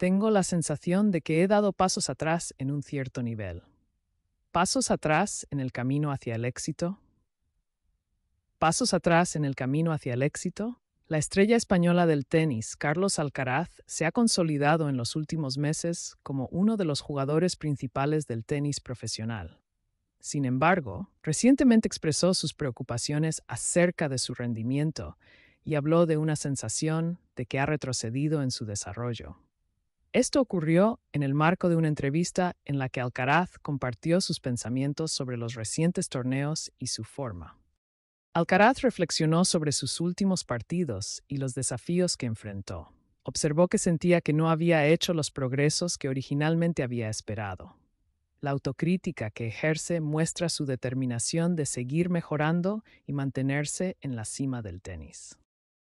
tengo la sensación de que he dado pasos atrás en un cierto nivel. Pasos atrás en el camino hacia el éxito. Pasos atrás en el camino hacia el éxito. La estrella española del tenis, Carlos Alcaraz, se ha consolidado en los últimos meses como uno de los jugadores principales del tenis profesional. Sin embargo, recientemente expresó sus preocupaciones acerca de su rendimiento y habló de una sensación de que ha retrocedido en su desarrollo. Esto ocurrió en el marco de una entrevista en la que Alcaraz compartió sus pensamientos sobre los recientes torneos y su forma. Alcaraz reflexionó sobre sus últimos partidos y los desafíos que enfrentó. Observó que sentía que no había hecho los progresos que originalmente había esperado. La autocrítica que ejerce muestra su determinación de seguir mejorando y mantenerse en la cima del tenis.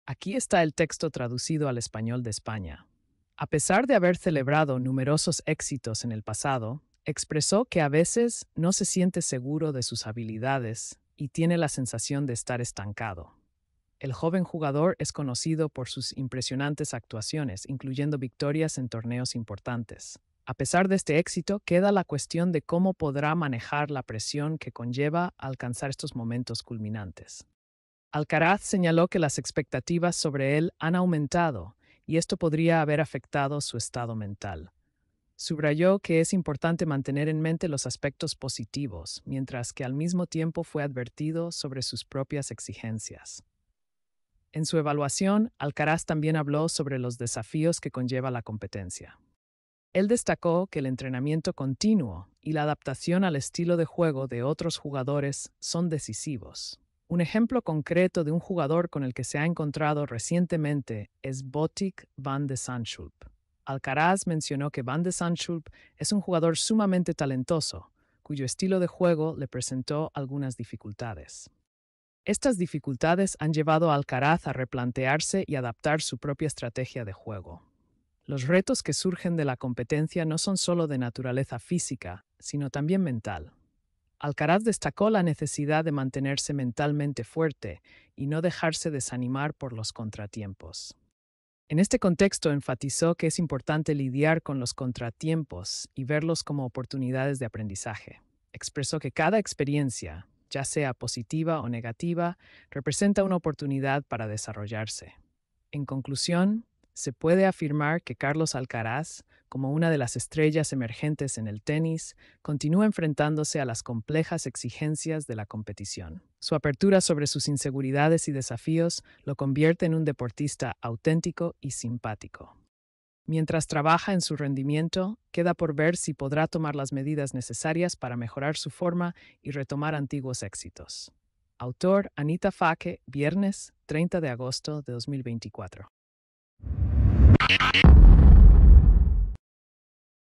Aquí está el texto traducido al español de España, a pesar de haber celebrado numerosos éxitos en el pasado, expresó que a veces no se siente seguro de sus habilidades y tiene la sensación de estar estancado. El joven jugador es conocido por sus impresionantes actuaciones, incluyendo victorias en torneos importantes. A pesar de este éxito, queda la cuestión de cómo podrá manejar la presión que conlleva alcanzar estos momentos culminantes. Alcaraz señaló que las expectativas sobre él han aumentado y esto podría haber afectado su estado mental. Subrayó que es importante mantener en mente los aspectos positivos, mientras que al mismo tiempo fue advertido sobre sus propias exigencias. En su evaluación, Alcaraz también habló sobre los desafíos que conlleva la competencia. Él destacó que el entrenamiento continuo y la adaptación al estilo de juego de otros jugadores son decisivos, un ejemplo concreto de un jugador con el que se ha encontrado recientemente es Botic van de Sandschulp. Alcaraz mencionó que van de Sandschulp es un jugador sumamente talentoso, cuyo estilo de juego le presentó algunas dificultades. Estas dificultades han llevado a Alcaraz a replantearse y adaptar su propia estrategia de juego. Los retos que surgen de la competencia no son solo de naturaleza física, sino también mental. Alcaraz destacó la necesidad de mantenerse mentalmente fuerte y no dejarse desanimar por los contratiempos. En este contexto enfatizó que es importante lidiar con los contratiempos y verlos como oportunidades de aprendizaje. Expresó que cada experiencia, ya sea positiva o negativa, representa una oportunidad para desarrollarse. En conclusión, se puede afirmar que Carlos Alcaraz, como una de las estrellas emergentes en el tenis, continúa enfrentándose a las complejas exigencias de la competición. Su apertura sobre sus inseguridades y desafíos lo convierte en un deportista auténtico y simpático. Mientras trabaja en su rendimiento, queda por ver si podrá tomar las medidas necesarias para mejorar su forma y retomar antiguos éxitos. Autor Anita Faque, viernes 30 de agosto de 2024. Yeah.